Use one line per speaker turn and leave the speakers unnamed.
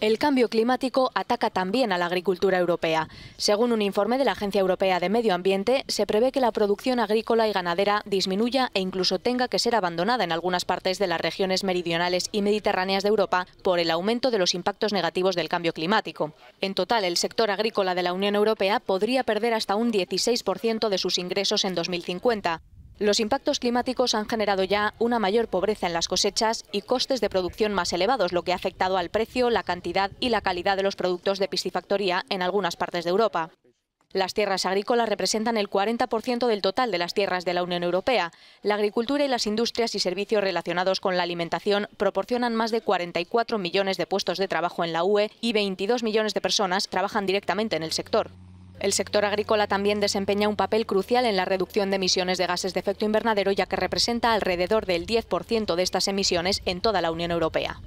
El cambio climático ataca también a la agricultura europea. Según un informe de la Agencia Europea de Medio Ambiente, se prevé que la producción agrícola y ganadera disminuya e incluso tenga que ser abandonada en algunas partes de las regiones meridionales y mediterráneas de Europa por el aumento de los impactos negativos del cambio climático. En total, el sector agrícola de la Unión Europea podría perder hasta un 16% de sus ingresos en 2050. Los impactos climáticos han generado ya una mayor pobreza en las cosechas y costes de producción más elevados, lo que ha afectado al precio, la cantidad y la calidad de los productos de piscifactoría en algunas partes de Europa. Las tierras agrícolas representan el 40% del total de las tierras de la Unión Europea. La agricultura y las industrias y servicios relacionados con la alimentación proporcionan más de 44 millones de puestos de trabajo en la UE y 22 millones de personas trabajan directamente en el sector. El sector agrícola también desempeña un papel crucial en la reducción de emisiones de gases de efecto invernadero, ya que representa alrededor del 10% de estas emisiones en toda la Unión Europea.